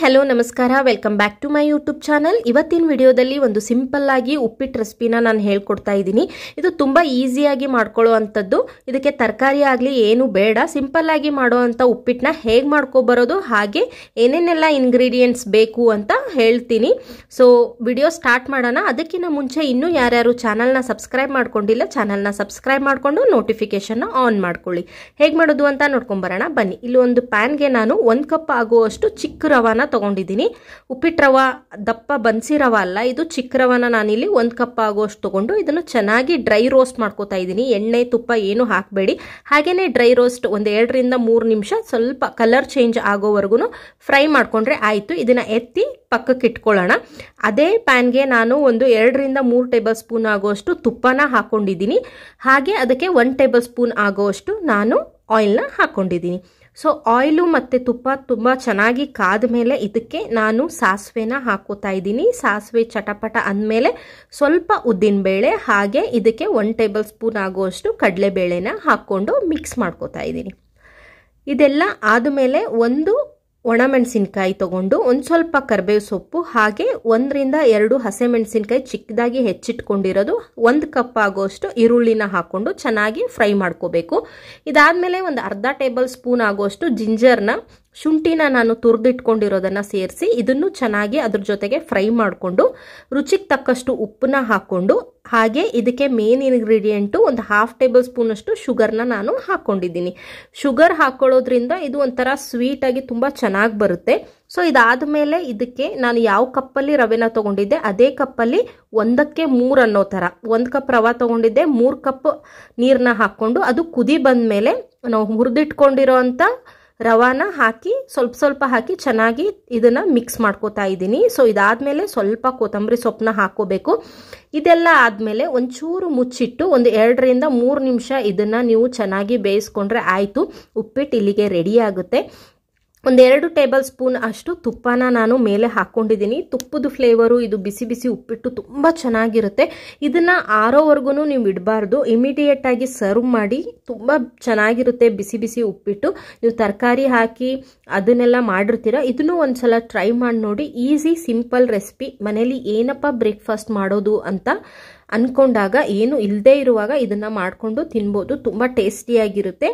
hello ನಮಸ್ಕಾರ welcome back to my YouTube channel ಇವತ್ತಿನ ವಿಡಿಯೋದಲ್ಲಿ ಒಂದು ಸಿಂಪಲ್ ಆಗಿ ಉಪ್ಪಿಟ್ಟು ರೆಸಿಪಿನ ನಾನು ಹೇಳ್ಕೊಡ್ತಾ ಇದ್ದೀನಿ ಇದು ತುಂಬ ಈಸಿಯಾಗಿ ಮಾಡ್ಕೊಳ್ಳೋ ಅಂಥದ್ದು ಇದಕ್ಕೆ ತರಕಾರಿ ಆಗಲಿ ಏನು ಬೇಡ ಸಿಂಪಲ್ ಆಗಿ ಮಾಡೋ ಅಂಥ ಉಪ್ಪಿಟ್ಟನ್ನ ಹೇಗೆ ಮಾಡ್ಕೊಬರೋದು ಹಾಗೆ ಏನೇನೆಲ್ಲ ಇಂಗ್ರೀಡಿಯೆಂಟ್ಸ್ ಬೇಕು ಅಂತ ಹೇಳ್ತೀನಿ ಸೊ ವಿಡಿಯೋ ಸ್ಟಾರ್ಟ್ ಮಾಡೋಣ ಅದಕ್ಕಿಂತ ಮುಂಚೆ ಇನ್ನೂ ಯಾರ್ಯಾರು ಚಾನಲ್ನ ಸಬ್ಸ್ಕ್ರೈಬ್ ಮಾಡ್ಕೊಂಡಿಲ್ಲ ಚಾನಲ್ನ ಸಬ್ಸ್ಕ್ರೈಬ್ ಮಾಡಿಕೊಂಡು ನೋಟಿಫಿಕೇಷನ್ನ ಆನ್ ಮಾಡ್ಕೊಳ್ಳಿ ಹೇಗೆ ಮಾಡೋದು ಅಂತ ನೋಡ್ಕೊಂಬರೋಣ ಬನ್ನಿ ಇಲ್ಲಿ ಒಂದು ಪ್ಯಾನ್ಗೆ ನಾನು ಒಂದು ಕಪ್ ಆಗುವಷ್ಟು ಚಿಕ್ಕ ರವಾನ ತಗೊಂಡಿದ್ದೀನಿ ತೊಗೊಂಡಿದ್ದೀನಿ ಉಪ್ಪಿಟ್ಟು ರವ ದಪ್ಪ ಬನ್ಸಿ ರವ ಅಲ್ಲ ಇದು ಚಿಕ್ಕ ರವನ ನಾನಿಲ್ಲಿ ಒಂದು ಕಪ್ ಆಗುವಷ್ಟು ತೊಗೊಂಡು ಇದನ್ನು ಚೆನ್ನಾಗಿ ಡ್ರೈ ರೋಸ್ಟ್ ಮಾಡ್ಕೋತಾ ಇದ್ದೀನಿ ಎಣ್ಣೆ ತುಪ್ಪ ಏನು ಹಾಕಬೇಡಿ ಹಾಗೆಯೇ ಡ್ರೈ ರೋಸ್ಟ್ ಒಂದು ಎರಡರಿಂದ ಮೂರು ನಿಮಿಷ ಸ್ವಲ್ಪ ಕಲರ್ ಚೇಂಜ್ ಆಗೋವರೆಗೂ ಫ್ರೈ ಮಾಡಿಕೊಂಡ್ರೆ ಆಯಿತು ಇದನ್ನು ಎತ್ತಿ ಪಕ್ಕಕ್ಕೆ ಇಟ್ಕೊಳ್ಳೋಣ ಅದೇ ಪ್ಯಾನ್ಗೆ ನಾನು ಒಂದು ಎರಡರಿಂದ ಮೂರು ಟೇಬಲ್ ಸ್ಪೂನ್ ಆಗುವಷ್ಟು ತುಪ್ಪನ ಹಾಕ್ಕೊಂಡಿದ್ದೀನಿ ಹಾಗೆ ಅದಕ್ಕೆ ಒನ್ ಟೇಬಲ್ ಸ್ಪೂನ್ ಆಗೋವಷ್ಟು ನಾನು ಆಯಿಲ್ನ ಹಾಕ್ಕೊಂಡಿದ್ದೀನಿ ಸೊ ಆಯಿಲು ಮತ್ತು ತುಪ್ಪ ತುಂಬ ಚೆನ್ನಾಗಿ ಕಾದ ಮೇಲೆ ಇದಕ್ಕೆ ನಾನು ಸಾಸಿವೆನ ಹಾಕೋತಾ ಇದ್ದೀನಿ ಸಾಸಿವೆ ಚಟಪಟ ಅಂದಮೇಲೆ ಸ್ವಲ್ಪ ಉದ್ದಿನಬೇಳೆ ಹಾಗೆ ಇದಕ್ಕೆ ಒನ್ ಟೇಬಲ್ ಸ್ಪೂನ್ ಆಗುವಷ್ಟು ಕಡಲೆಬೇಳೆನ ಹಾಕ್ಕೊಂಡು ಮಿಕ್ಸ್ ಮಾಡ್ಕೋತಾ ಇದ್ದೀನಿ ಇದೆಲ್ಲ ಆದಮೇಲೆ ಒಂದು ಒಣಮೆಣಸಿನ್ಕಾಯಿ ತಗೊಂಡು ಒಂದು ಸ್ವಲ್ಪ ಕರ್ಬೇವು ಸೊಪ್ಪು ಹಾಗೆ ಒಂದರಿಂದ ಎರಡು ಹಸಿಮೆಣಸಿನ್ಕಾಯಿ ಚಿಕ್ಕದಾಗಿ ಹೆಚ್ಚಿಟ್ಕೊಂಡಿರೋದು ಒಂದು ಕಪ್ ಆಗೋಷ್ಟು ಈರುಳ್ಳಿನ ಹಾಕೊಂಡು ಚೆನ್ನಾಗಿ ಫ್ರೈ ಮಾಡ್ಕೋಬೇಕು ಇದಾದಮೇಲೆ ಒಂದು ಅರ್ಧ ಟೇಬಲ್ ಸ್ಪೂನ್ ಆಗೋಷ್ಟು ಜಿಂಜರ್ನ ಶುಂಠಿನ ನಾನು ತುರಿದಿಟ್ಕೊಂಡಿರೋದನ್ನು ಸೇರಿಸಿ ಇದನ್ನು ಚೆನ್ನಾಗಿ ಅದ್ರ ಜೊತೆಗೆ ಫ್ರೈ ಮಾಡಿಕೊಂಡು ರುಚಿಗೆ ತಕ್ಕಷ್ಟು ಉಪ್ಪನ್ನ ಹಾಕ್ಕೊಂಡು ಹಾಗೆ ಇದಕ್ಕೆ ಮೇನ್ ಇಂಗ್ರೀಡಿಯೆಂಟು ಒಂದು ಹಾಫ್ ಟೇಬಲ್ ಸ್ಪೂನಷ್ಟು ಶುಗರ್ನ ನಾನು ಹಾಕ್ಕೊಂಡಿದ್ದೀನಿ ಶುಗರ್ ಹಾಕ್ಕೊಳ್ಳೋದ್ರಿಂದ ಇದು ಒಂಥರ ಸ್ವೀಟಾಗಿ ತುಂಬ ಚೆನ್ನಾಗಿ ಬರುತ್ತೆ ಸೊ ಇದಾದ ಮೇಲೆ ಇದಕ್ಕೆ ನಾನು ಯಾವ ಕಪ್ಪಲ್ಲಿ ರವೆನ ತೊಗೊಂಡಿದ್ದೆ ಅದೇ ಕಪ್ಪಲ್ಲಿ ಒಂದಕ್ಕೆ ಮೂರು ಅನ್ನೋ ಥರ ಒಂದು ಕಪ್ ರವೆ ತೊಗೊಂಡಿದ್ದೆ ಮೂರು ಕಪ್ ನೀರನ್ನ ಹಾಕ್ಕೊಂಡು ಅದು ಕುದಿ ಬಂದ ಮೇಲೆ ನಾವು ಹುರಿದಿಟ್ಕೊಂಡಿರೋ ರವಾನ ಹಾಕಿ ಸ್ವಲ್ಪ ಸ್ವಲ್ಪ ಹಾಕಿ ಚೆನ್ನಾಗಿ ಇದನ್ನು ಮಿಕ್ಸ್ ಮಾಡ್ಕೋತಾ ಇದ್ದೀನಿ ಸೊ ಮೇಲೆ ಸ್ವಲ್ಪ ಕೊತ್ತಂಬರಿ ಸೊಪ್ಪನ್ನ ಹಾಕೋಬೇಕು ಇದೆಲ್ಲ ಆದಮೇಲೆ ಒಂಚೂರು ಮುಚ್ಚಿಟ್ಟು ಒಂದು ಎರಡರಿಂದ ಮೂರು ನಿಮಿಷ ಇದನ್ನು ನೀವು ಚೆನ್ನಾಗಿ ಬೇಯಿಸ್ಕೊಂಡ್ರೆ ಆಯಿತು ಉಪ್ಪಿಟ್ಟು ಇಲ್ಲಿಗೆ ರೆಡಿ ಆಗುತ್ತೆ ಒಂದೆರಡು ಟೇಬಲ್ ಸ್ಪೂನ್ ಅಷ್ಟು ತುಪ್ಪನ ನಾನು ಮೇಲೆ ಹಾಕ್ಕೊಂಡಿದ್ದೀನಿ ತುಪ್ಪದ ಫ್ಲೇವರು ಇದು ಬಿಸಿ ಬಿಸಿ ಉಪ್ಪಿಟ್ಟು ತುಂಬ ಚೆನ್ನಾಗಿರುತ್ತೆ ಇದನ್ನು ಆರೋವರೆಗೂ ನೀವು ಇಡಬಾರ್ದು ಇಮಿಡಿಯೇಟಾಗಿ ಸರ್ವ್ ಮಾಡಿ ತುಂಬ ಚೆನ್ನಾಗಿರುತ್ತೆ ಬಿಸಿ ಬಿಸಿ ಉಪ್ಪಿಟ್ಟು ನೀವು ತರಕಾರಿ ಹಾಕಿ ಅದನ್ನೆಲ್ಲ ಮಾಡಿರ್ತೀರ ಇದನ್ನು ಒಂದು ಸಲ ಟ್ರೈ ಮಾಡಿ ನೋಡಿ ಈಸಿ ಸಿಂಪಲ್ ರೆಸಿಪಿ ಮನೇಲಿ ಏನಪ್ಪ ಬ್ರೇಕ್ಫಾಸ್ಟ್ ಮಾಡೋದು ಅಂತ ಅಂದ್ಕೊಂಡಾಗ ಏನು ಇಲ್ಲದೆ ಇರುವಾಗ ಇದನ್ನು ಮಾಡಿಕೊಂಡು ತಿನ್ಬೋದು ತುಂಬ ಟೇಸ್ಟಿಯಾಗಿರುತ್ತೆ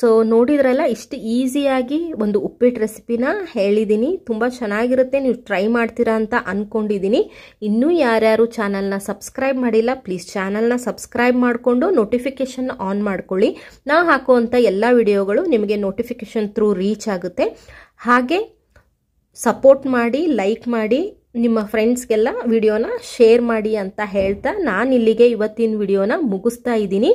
ಸೊ ನೋಡಿದ್ರಲ್ಲ ಇಷ್ಟು ಈಸಿಯಾಗಿ ಒಂದು ಉಪ್ಪಿಟ್ಟು ರೆಸಿಪಿನ ಹೇಳಿದ್ದೀನಿ ತುಂಬ ಚೆನ್ನಾಗಿರುತ್ತೆ ನೀವು ಟ್ರೈ ಮಾಡ್ತೀರಾ ಅಂತ ಅಂದ್ಕೊಂಡಿದ್ದೀನಿ ಇನ್ನೂ ಯಾರ್ಯಾರು ಚಾನಲ್ನ ಸಬ್ಸ್ಕ್ರೈಬ್ ಮಾಡಿಲ್ಲ ಪ್ಲೀಸ್ ಚಾನಲ್ನ ಸಬ್ಸ್ಕ್ರೈಬ್ ಮಾಡಿಕೊಂಡು ನೋಟಿಫಿಕೇಷನ್ ಆನ್ ಮಾಡ್ಕೊಳ್ಳಿ ನಾ ಹಾಕುವಂಥ ಎಲ್ಲ ವಿಡಿಯೋಗಳು ನಿಮಗೆ ನೋಟಿಫಿಕೇಷನ್ ಥ್ರೂ ರೀಚ್ ಆಗುತ್ತೆ ಹಾಗೆ ಸಪೋರ್ಟ್ ಮಾಡಿ ಲೈಕ್ ಮಾಡಿ ನಿಮ್ಮ ಫ್ರೆಂಡ್ಸ್ಗೆಲ್ಲ ವಿಡಿಯೋನ ಶೇರ್ ಮಾಡಿ ಅಂತ ಹೇಳ್ತಾ ನಾನು ಇಲ್ಲಿಗೆ ಇವತ್ತಿನ ವಿಡಿಯೋನ ಮುಗಿಸ್ತಾ ಇದ್ದೀನಿ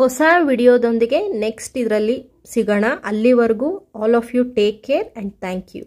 ಹೊಸ ವಿಡಿಯೋದೊಂದಿಗೆ ನೆಕ್ಸ್ಟ್ ಇದರಲ್ಲಿ ಸಿಗೋಣ ಅಲ್ಲಿವರೆಗೂ all of you take care and thank you